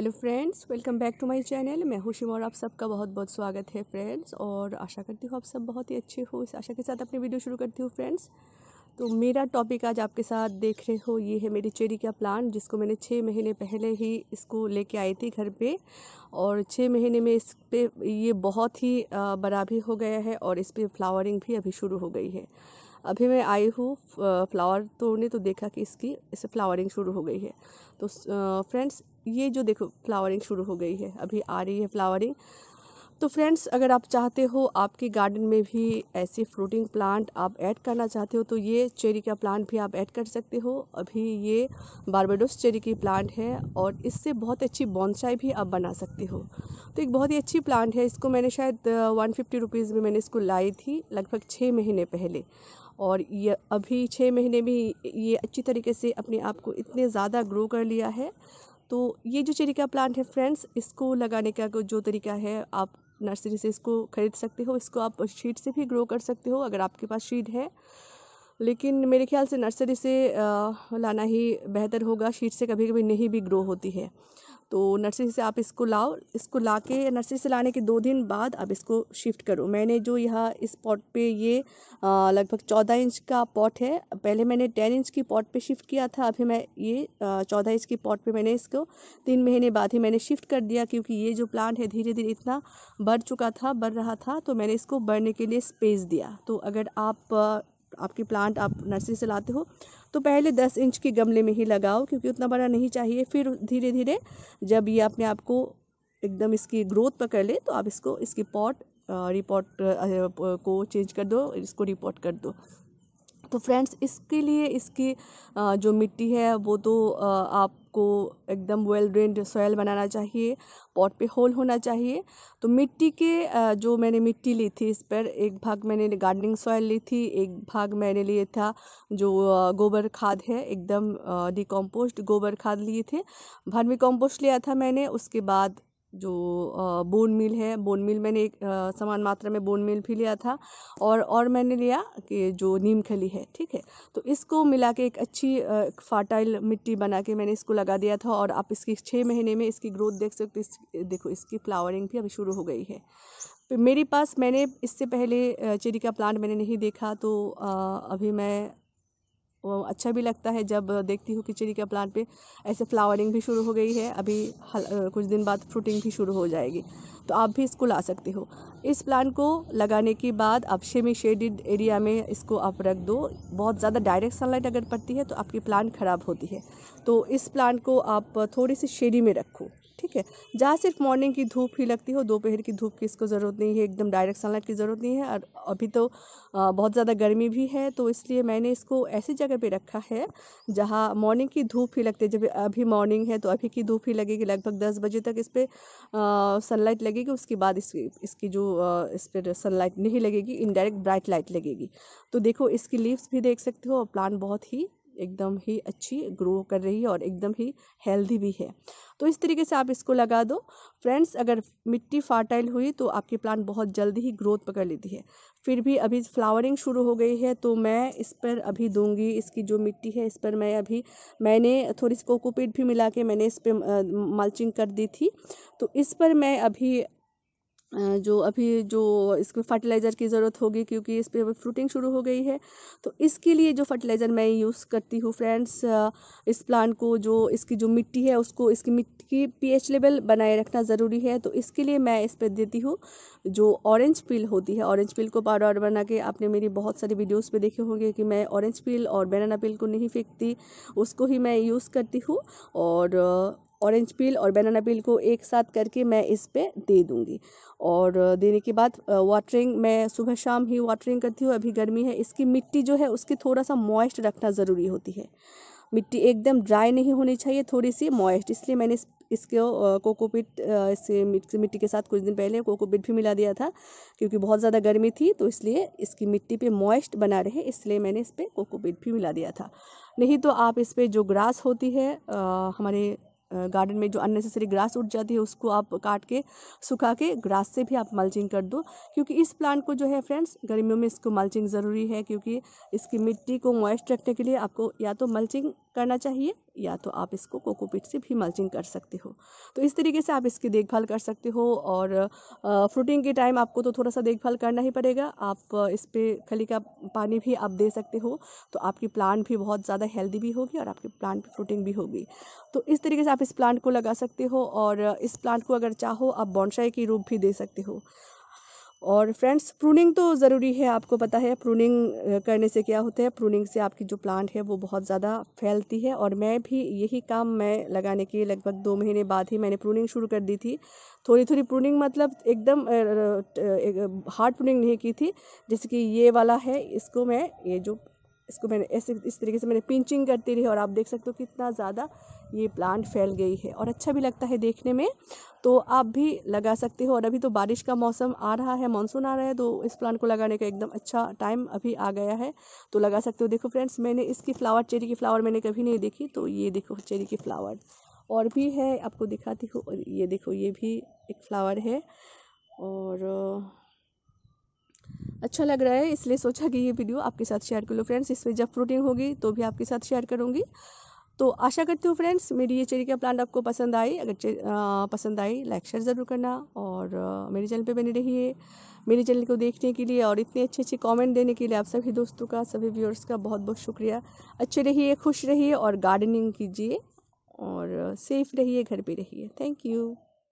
hello friends welcome back to my channel मैं हूँ शिमा और आप सबका बहुत बहुत स्वागत है फ्रेंड्स और आशा करती हूँ आप सब बहुत ही अच्छे हो इस आशा के साथ अपनी वीडियो शुरू करती हूँ फ्रेंड्स तो मेरा टॉपिक आज आपके साथ देख रहे हो ये है मेरी चेरी का प्लांट जिसको मैंने छः महीने पहले ही इसको लेके आई थी घर पे और छः महीने में इस पर ये बहुत ही बड़ा भी हो गया है और इस पर फ्लावरिंग भी अभी शुरू हो गई है अभी मैं आई हूँ फ्लावर तोड़ने तो देखा कि इसकी इसे फ्लावरिंग शुरू हो गई है तो फ्रेंड्स ये जो देखो फ्लावरिंग शुरू हो गई है अभी आ रही है फ्लावरिंग तो फ्रेंड्स अगर आप चाहते हो आपके गार्डन में भी ऐसे फ्रूटिंग प्लांट आप ऐड करना चाहते हो तो ये चेरी का प्लांट भी आप ऐड कर सकते हो अभी ये बारबेडोस चेरी की प्लांट है और इससे बहुत अच्छी बॉन्साई भी आप बना सकते हो तो एक बहुत ही अच्छी प्लांट है इसको मैंने शायद वन फिफ्टी रुपीज़ में मैंने इसको लाई थी लगभग छः महीने पहले और ये अभी छः महीने में ये अच्छी तरीके से अपने आप को इतने ज़्यादा ग्रो कर लिया है तो ये जो चेरिका प्लांट है फ्रेंड्स इसको लगाने का जो तरीका है आप नर्सरी से इसको ख़रीद सकते हो इसको आप शीट से भी ग्रो कर सकते हो अगर आपके पास शीट है लेकिन मेरे ख्याल से नर्सरी से लाना ही बेहतर होगा शीट से कभी कभी नहीं भी ग्रो होती है तो नर्सरी से आप इसको लाओ इसको ला के नर्सरी से लाने के दो दिन बाद आप इसको शिफ्ट करो मैंने जो यह इस पॉट पे ये लगभग चौदह इंच का पॉट है पहले मैंने टेन इंच की पॉट पे शिफ्ट किया था अभी मैं ये चौदह इंच की पॉट पे मैंने इसको तीन महीने बाद ही मैंने शिफ्ट कर दिया क्योंकि ये जो प्लांट है धीरे धीरे इतना बढ़ चुका था बढ़ रहा था तो मैंने इसको बढ़ने के लिए स्पेस दिया तो अगर आप आपकी प्लांट आप नर्सरी से लाते हो तो पहले दस इंच के गमले में ही लगाओ क्योंकि उतना बड़ा नहीं चाहिए फिर धीरे धीरे जब ये अपने आप को एकदम इसकी ग्रोथ पकड़ ले तो आप इसको इसकी पॉट रिपोर्ट को चेंज कर दो इसको रिपोर्ट कर दो तो फ्रेंड्स इसके लिए इसकी जो मिट्टी है वो तो आपको एकदम वेल ड्रेन सॉयल बनाना चाहिए पॉट पे होल होना चाहिए तो मिट्टी के जो मैंने मिट्टी ली थी इस पर एक भाग मैंने गार्डनिंग सॉयल ली थी एक भाग मैंने लिए था जो गोबर खाद है एकदम डिकम्पोस्ट गोबर खाद लिए थे वर्मी कम्पोस्ट लिया था मैंने उसके बाद जो बोन मील है बोन मील मैंने एक समान मात्रा में बोन मील भी लिया था और और मैंने लिया कि जो नीम खली है ठीक है तो इसको मिला के एक अच्छी फर्टाइल मिट्टी बना के मैंने इसको लगा दिया था और आप इसकी छः महीने में इसकी ग्रोथ देख सकते इस, देखो इसकी फ्लावरिंग भी अभी शुरू हो गई है मेरे पास मैंने इससे पहले चेरी का प्लांट मैंने नहीं देखा तो अभी मैं अच्छा भी लगता है जब देखती हूँ कि चिड़ी के प्लांट पे ऐसे फ्लावरिंग भी शुरू हो गई है अभी कुछ दिन बाद फ्रूटिंग भी शुरू हो जाएगी तो आप भी इसको ला सकते हो इस प्लांट को लगाने के बाद आप शेमी शेडिड एरिया में इसको आप रख दो बहुत ज़्यादा डायरेक्ट सनलाइट अगर पड़ती है तो आपकी प्लांट ख़राब होती है तो इस प्लांट को आप थोड़ी सी शेडी में रखो ठीक है जहाँ सिर्फ मॉर्निंग की धूप ही लगती हो दोपहर की धूप की इसको ज़रूरत नहीं है एकदम डायरेक्ट सनलाइट की ज़रूरत नहीं है और अभी तो बहुत ज़्यादा गर्मी भी है तो इसलिए मैंने इसको ऐसी जगह पे रखा है जहाँ मॉर्निंग की धूप ही लगती है जब अभी मॉर्निंग है तो अभी की धूप ही लगेगी लगभग दस बजे तक इस पर सनलाइट लगेगी लगेगी उसके बाद इसकी इसकी जो इस पर सनलाइट नहीं लगेगी इनडायरेक्ट ब्राइट लाइट लगेगी तो देखो इसकी लीव्स भी देख सकते हो और प्लांट बहुत ही एकदम ही अच्छी ग्रो कर रही है और एकदम ही हेल्दी भी है तो इस तरीके से आप इसको लगा दो फ्रेंड्स अगर मिट्टी फर्टाइल हुई तो आपकी प्लांट बहुत जल्दी ही ग्रोथ पकड़ लेती है फिर भी अभी फ्लावरिंग शुरू हो गई है तो मैं इस पर अभी दूंगी इसकी जो मिट्टी है इस पर मैं अभी मैंने थोड़ी सी कोकोपीट भी मिला के मैंने इस पर मल्चिंग कर दी थी तो इस पर मैं अभी जो अभी जो इसको फर्टिलाइज़र की ज़रूरत होगी क्योंकि इस पर फ्रूटिंग शुरू हो गई है तो इसके लिए जो फर्टिलाइज़र मैं यूज़ करती हूँ फ्रेंड्स इस प्लांट को जो इसकी जो मिट्टी है उसको इसकी मिट्टी की पीएच लेवल बनाए रखना ज़रूरी है तो इसके लिए मैं इस पर देती हूँ जो ऑरेंज पील होती है ऑरेंज पील को पाउडर बना के आपने मेरी बहुत सारी वीडियोज़ पर देखे होंगे कि मैं ऑरेंज पील और बनाना पील को नहीं फेंकती उसको ही मैं यूज़ करती हूँ और ऑरेंज पील और बनाना पील को एक साथ करके मैं इस पर दे दूँगी और देने के बाद वाटरिंग मैं सुबह शाम ही वाटरिंग करती हूँ अभी गर्मी है इसकी मिट्टी जो है उसकी थोड़ा सा मॉइस्ट रखना ज़रूरी होती है मिट्टी एकदम ड्राई नहीं होनी चाहिए थोड़ी सी मॉइस्ट इसलिए मैंने इस, इसको कोकोपीट इससे मिट्टी के साथ कुछ दिन पहले कोकोपीट भी मिला दिया था क्योंकि बहुत ज़्यादा गर्मी थी तो इसलिए इसकी मिट्टी पे मॉइस्ट बना रहे इसलिए मैंने इस पर कोकोपीट भी मिला दिया था नहीं तो आप इस पर जो ग्रास होती है आ, हमारे गार्डन में जो अननेसेसरी ग्रास उठ जाती है उसको आप काट के सुखा के ग्रास से भी आप मल्चिंग कर दो क्योंकि इस प्लांट को जो है फ्रेंड्स गर्मियों में इसको मल्चिंग ज़रूरी है क्योंकि इसकी मिट्टी को मॉइस्ट रखने के लिए आपको या तो मल्चिंग करना चाहिए या तो आप इसको कोकोपीट से भी मल्चिंग कर सकते हो तो इस तरीके से आप इसकी देखभाल कर सकते हो और फ्रूटिंग के टाइम आपको तो थोड़ा सा देखभाल करना ही पड़ेगा आप इस पर खली का पानी भी आप दे सकते हो तो आपकी प्लांट भी बहुत ज़्यादा हेल्दी भी होगी और आपकी प्लांट फ्रूटिंग भी होगी तो इस तरीके से आप आप इस प्लांट को लगा सकते हो और इस प्लांट को अगर चाहो आप बॉन्शाई की रूप भी दे सकते हो और फ्रेंड्स प्रूनिंग तो ज़रूरी है आपको पता है प्रूनिंग करने से क्या होता है प्रूनिंग से आपकी जो प्लांट है वो बहुत ज़्यादा फैलती है और मैं भी यही काम मैं लगाने के लगभग दो महीने बाद ही मैंने प्रूनिंग शुरू कर दी थी थोड़ी थोड़ी प्रूनिंग मतलब एकदम हार्ड प्रूनिंग नहीं की थी जैसे कि ये वाला है इसको मैं ये जो इसको मैंने ऐसे इस तरीके से मैंने पिंचिंग करती रही और आप देख सकते हो कितना ज़्यादा ये प्लांट फैल गई है और अच्छा भी लगता है देखने में तो आप भी लगा सकते हो और अभी तो बारिश का मौसम आ रहा है मानसून आ रहा है तो इस प्लांट को लगाने का एकदम अच्छा टाइम अभी आ गया है तो लगा सकते हो देखो फ्रेंड्स मैंने इसकी फ्लावर चेरी की फ्लावर मैंने कभी नहीं देखी तो ये देखो चेरी की फ्लावर और भी है आपको दिखाती हूँ ये देखो ये भी एक फ्लावर है और अच्छा लग रहा है इसलिए सोचा कि ये वीडियो आपके साथ शेयर कर लो फ्रेंड्स इसमें जब फ्रूटिंग होगी तो भी आपके साथ शेयर करूँगी तो आशा करती हूँ फ्रेंड्स मेरी ये चेरी का प्लांट आपको पसंद आई अगर पसंद आई लाइक शेयर ज़रूर करना और मेरे चैनल पे बने रहिए मेरे चैनल को देखने के लिए और इतने अच्छे अच्छे कमेंट देने के लिए आप सभी दोस्तों का सभी व्यूअर्स का बहुत बहुत शुक्रिया अच्छे रहिए खुश रहिए और गार्डनिंग कीजिए और सेफ रहिए घर पर रहिए थैंक यू